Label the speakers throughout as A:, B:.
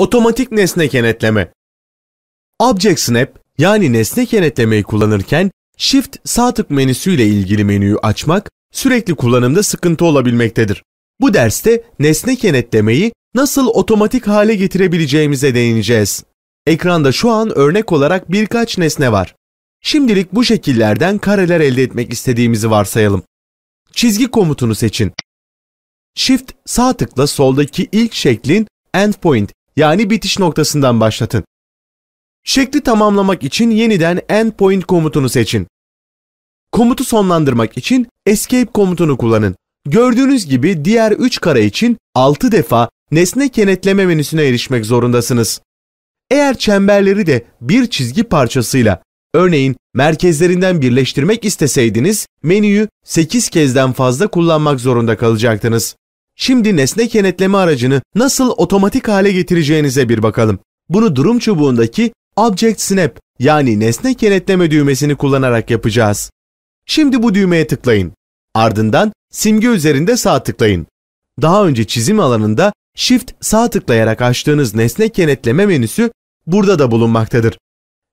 A: Otomatik nesne kenetleme. Object Snap yani nesne kenetlemeyi kullanırken Shift sağ tık ile ilgili menüyü açmak sürekli kullanımda sıkıntı olabilmektedir. Bu derste nesne kenetlemeyi nasıl otomatik hale getirebileceğimize değineceğiz. Ekranda şu an örnek olarak birkaç nesne var. Şimdilik bu şekillerden kareler elde etmek istediğimizi varsayalım. Çizgi komutunu seçin. Shift sağ tıkla soldaki ilk şeklin endpoint yani bitiş noktasından başlatın. Şekli tamamlamak için yeniden endpoint komutunu seçin. Komutu sonlandırmak için escape komutunu kullanın. Gördüğünüz gibi diğer 3 kare için 6 defa nesne kenetleme menüsüne erişmek zorundasınız. Eğer çemberleri de bir çizgi parçasıyla örneğin merkezlerinden birleştirmek isteseydiniz menüyü 8 kezden fazla kullanmak zorunda kalacaktınız. Şimdi nesne kenetleme aracını nasıl otomatik hale getireceğinize bir bakalım. Bunu durum çubuğundaki Object Snap yani nesne kenetleme düğmesini kullanarak yapacağız. Şimdi bu düğmeye tıklayın. Ardından simge üzerinde sağ tıklayın. Daha önce çizim alanında Shift sağ tıklayarak açtığınız nesne kenetleme menüsü burada da bulunmaktadır.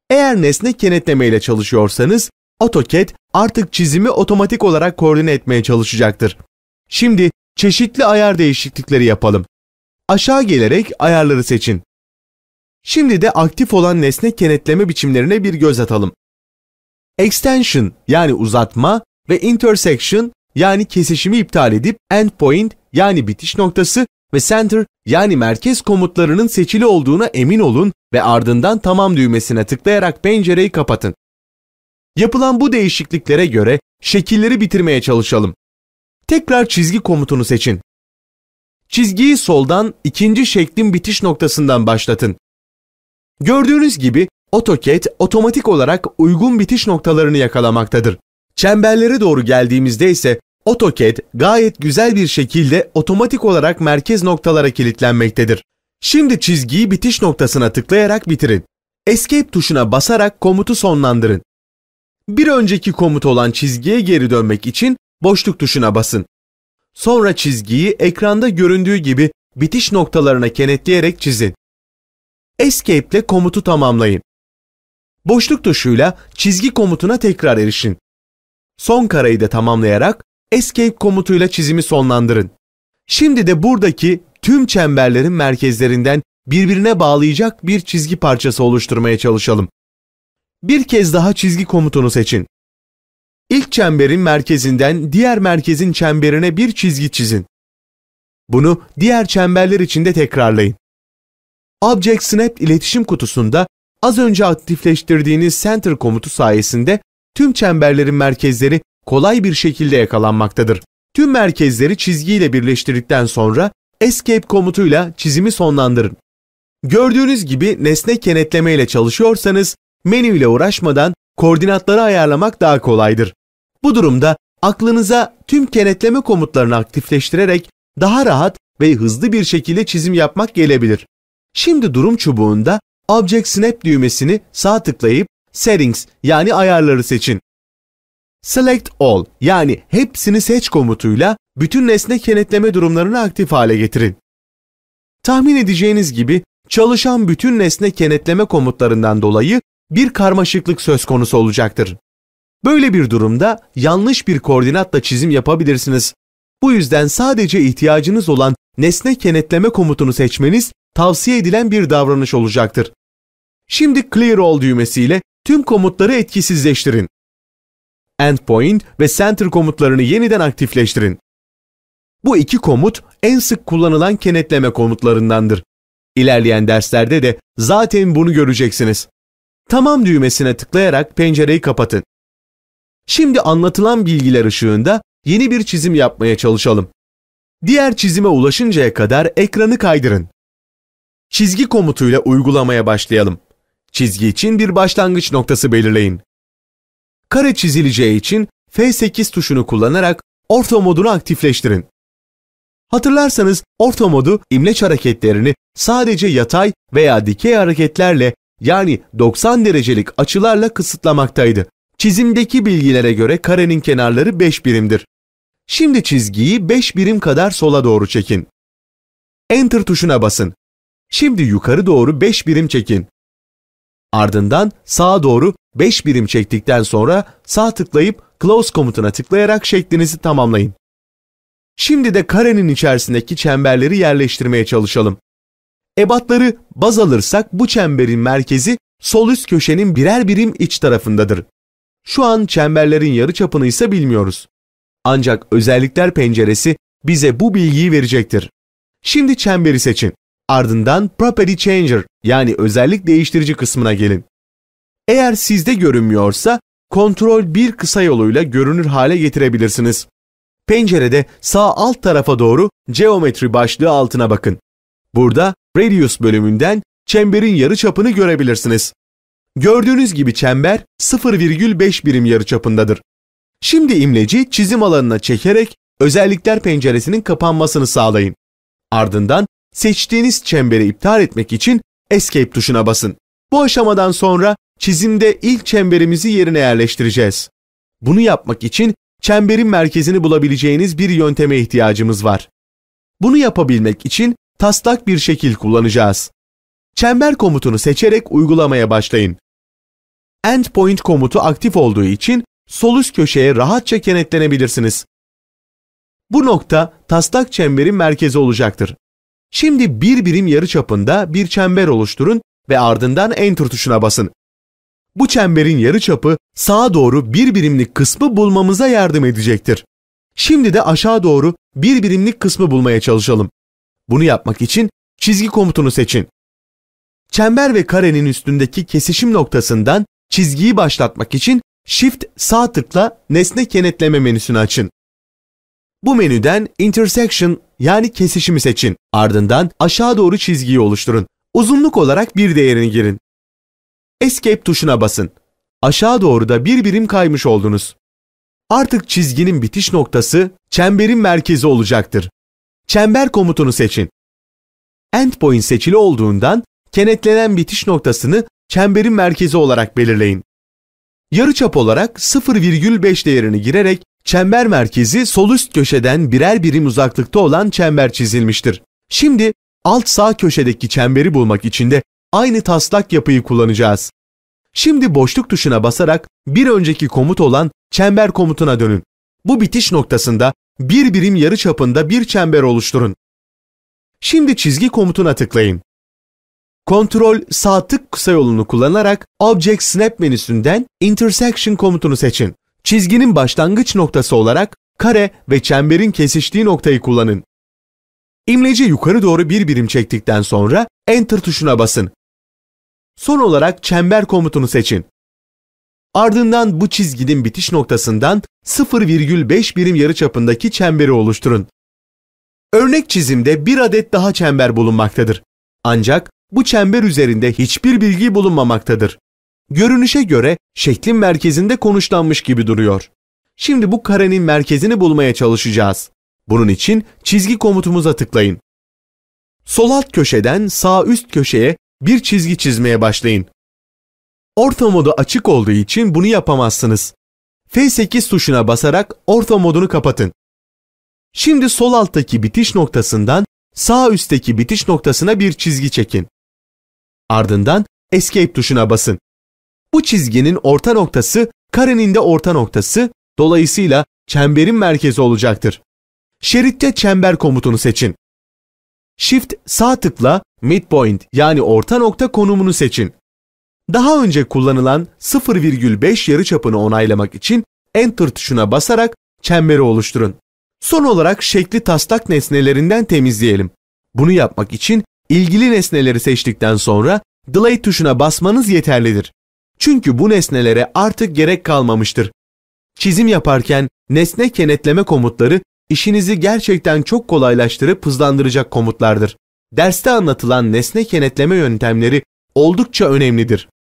A: Eğer nesne kenetleme ile çalışıyorsanız AutoCAD artık çizimi otomatik olarak koordine etmeye çalışacaktır. Şimdi çeşitli ayar değişiklikleri yapalım. Aşağı gelerek ayarları seçin. Şimdi de aktif olan nesne kenetleme biçimlerine bir göz atalım. Extension yani uzatma ve intersection yani kesişimi iptal edip endpoint yani bitiş noktası ve center yani merkez komutlarının seçili olduğuna emin olun ve ardından tamam düğmesine tıklayarak pencereyi kapatın. Yapılan bu değişikliklere göre şekilleri bitirmeye çalışalım. Tekrar çizgi komutunu seçin. Çizgiyi soldan ikinci şeklin bitiş noktasından başlatın. Gördüğünüz gibi AutoCAD otomatik olarak uygun bitiş noktalarını yakalamaktadır. Çemberlere doğru geldiğimizde ise AutoCAD gayet güzel bir şekilde otomatik olarak merkez noktalara kilitlenmektedir. Şimdi çizgiyi bitiş noktasına tıklayarak bitirin. Escape tuşuna basarak komutu sonlandırın. Bir önceki komut olan çizgiye geri dönmek için boşluk tuşuna basın. Sonra çizgiyi ekranda göründüğü gibi bitiş noktalarına kenetleyerek çizin. Escape ile komutu tamamlayın. Boşluk tuşuyla çizgi komutuna tekrar erişin. Son kara'yı da tamamlayarak Escape komutuyla çizimi sonlandırın. Şimdi de buradaki tüm çemberlerin merkezlerinden birbirine bağlayacak bir çizgi parçası oluşturmaya çalışalım. Bir kez daha çizgi komutunu seçin. İlk çemberin merkezinden diğer merkezin çemberine bir çizgi çizin. Bunu diğer çemberler için de tekrarlayın. Object Snap iletişim kutusunda az önce aktifleştirdiğiniz Center komutu sayesinde tüm çemberlerin merkezleri kolay bir şekilde yakalanmaktadır. Tüm merkezleri çizgiyle birleştirdikten sonra Escape komutuyla çizimi sonlandırın. Gördüğünüz gibi nesne kenetleme ile çalışıyorsanız menü ile uğraşmadan koordinatları ayarlamak daha kolaydır. Bu durumda aklınıza tüm kenetleme komutlarını aktifleştirerek daha rahat ve hızlı bir şekilde çizim yapmak gelebilir. Şimdi durum çubuğunda Object Snap düğmesini sağ tıklayıp Settings yani ayarları seçin. Select All yani hepsini seç komutuyla bütün nesne kenetleme durumlarını aktif hale getirin. Tahmin edeceğiniz gibi çalışan bütün nesne kenetleme komutlarından dolayı bir karmaşıklık söz konusu olacaktır. Böyle bir durumda yanlış bir koordinatla çizim yapabilirsiniz. Bu yüzden sadece ihtiyacınız olan nesne kenetleme komutunu seçmeniz tavsiye edilen bir davranış olacaktır. Şimdi Clear All düğmesiyle tüm komutları etkisizleştirin. Endpoint ve Center komutlarını yeniden aktifleştirin. Bu iki komut en sık kullanılan kenetleme komutlarındandır. İlerleyen derslerde de zaten bunu göreceksiniz. Tamam düğmesine tıklayarak pencereyi kapatın. Şimdi anlatılan bilgiler ışığında yeni bir çizim yapmaya çalışalım. Diğer çizime ulaşıncaya kadar ekranı kaydırın. Çizgi komutuyla uygulamaya başlayalım. Çizgi için bir başlangıç noktası belirleyin. Kare çizileceği için F8 tuşunu kullanarak orta modunu aktifleştirin. Hatırlarsanız orta modu imleç hareketlerini sadece yatay veya dikey hareketlerle yani 90 derecelik açılarla kısıtlamaktaydı. Çizimdeki bilgilere göre karenin kenarları 5 birimdir. Şimdi çizgiyi 5 birim kadar sola doğru çekin. Enter tuşuna basın. Şimdi yukarı doğru 5 birim çekin. Ardından sağa doğru 5 birim çektikten sonra sağ tıklayıp Close komutuna tıklayarak şeklinizi tamamlayın. Şimdi de karenin içerisindeki çemberleri yerleştirmeye çalışalım. Ebatları baz alırsak bu çemberin merkezi sol üst köşenin birer birim iç tarafındadır. Şu an çemberlerin yarı çapını ise bilmiyoruz. Ancak özellikler penceresi bize bu bilgiyi verecektir. Şimdi çemberi seçin. Ardından Property Changer yani özellik değiştirici kısmına gelin. Eğer sizde görünmüyorsa kontrol bir kısa yoluyla görünür hale getirebilirsiniz. Pencerede sağ alt tarafa doğru geometri başlığı altına bakın. Burada Radius bölümünden çemberin yarı çapını görebilirsiniz. Gördüğünüz gibi çember 0,5 birim yarıçapındadır. Şimdi imleci çizim alanına çekerek özellikler penceresinin kapanmasını sağlayın. Ardından seçtiğiniz çemberi iptal etmek için Escape tuşuna basın. Bu aşamadan sonra çizimde ilk çemberimizi yerine yerleştireceğiz. Bunu yapmak için çemberin merkezini bulabileceğiniz bir yönteme ihtiyacımız var. Bunu yapabilmek için taslak bir şekil kullanacağız. Çember komutunu seçerek uygulamaya başlayın endpoint komutu aktif olduğu için sol üst köşeye rahatça kenetlenebilirsiniz. Bu nokta taslak çemberin merkezi olacaktır. Şimdi bir birim yarı çapında bir çember oluşturun ve ardından Enter tuşuna basın. Bu çemberin yarı çapı sağa doğru bir birimlik kısmı bulmamıza yardım edecektir. Şimdi de aşağı doğru bir birimlik kısmı bulmaya çalışalım. Bunu yapmak için çizgi komutunu seçin. Çember ve karenin üstündeki kesişim noktasından çizgiyi başlatmak için Shift sağ tıkla nesne kenetleme menüsünü açın. Bu menüden intersection yani kesişimi seçin. Ardından aşağı doğru çizgiyi oluşturun. Uzunluk olarak bir değerini girin. Escape tuşuna basın. Aşağı doğru da bir birim kaymış oldunuz. Artık çizginin bitiş noktası çemberin merkezi olacaktır. Çember komutunu seçin. Endpoint seçili olduğundan kenetlenen bitiş noktasını çemberin merkezi olarak belirleyin. Yarıçap olarak 0,5 değerini girerek çember merkezi sol üst köşeden birer birim uzaklıkta olan çember çizilmiştir. Şimdi alt sağ köşedeki çemberi bulmak için de aynı taslak yapıyı kullanacağız. Şimdi boşluk tuşuna basarak bir önceki komut olan çember komutuna dönün. Bu bitiş noktasında bir birim yarı çapında bir çember oluşturun. Şimdi çizgi komutuna tıklayın. Kontrol sağ tık kısa yolunu kullanarak Object Snap menüsünden Intersection komutunu seçin. Çizginin başlangıç noktası olarak kare ve çemberin kesiştiği noktayı kullanın. İmleci yukarı doğru bir birim çektikten sonra Enter tuşuna basın. Son olarak çember komutunu seçin. Ardından bu çizginin bitiş noktasından 0,5 birim yarıçapındaki çemberi oluşturun. Örnek çizimde bir adet daha çember bulunmaktadır. Ancak bu çember üzerinde hiçbir bilgi bulunmamaktadır. Görünüşe göre şeklin merkezinde konuşlanmış gibi duruyor. Şimdi bu karenin merkezini bulmaya çalışacağız. Bunun için çizgi komutumuza tıklayın. Sol alt köşeden sağ üst köşeye bir çizgi çizmeye başlayın. Orta modu açık olduğu için bunu yapamazsınız. F8 tuşuna basarak orta modunu kapatın. Şimdi sol alttaki bitiş noktasından sağ üstteki bitiş noktasına bir çizgi çekin. Ardından Escape tuşuna basın. Bu çizginin orta noktası karenin de orta noktası dolayısıyla çemberin merkezi olacaktır. Şeritte çember komutunu seçin. Shift sağ tıkla midpoint yani orta nokta konumunu seçin. Daha önce kullanılan 0,5 yarıçapını onaylamak için Enter tuşuna basarak çemberi oluşturun. Son olarak şekli taslak nesnelerinden temizleyelim. Bunu yapmak için İlgili nesneleri seçtikten sonra Delay tuşuna basmanız yeterlidir. Çünkü bu nesnelere artık gerek kalmamıştır. Çizim yaparken nesne kenetleme komutları işinizi gerçekten çok kolaylaştırıp hızlandıracak komutlardır. Derste anlatılan nesne kenetleme yöntemleri oldukça önemlidir.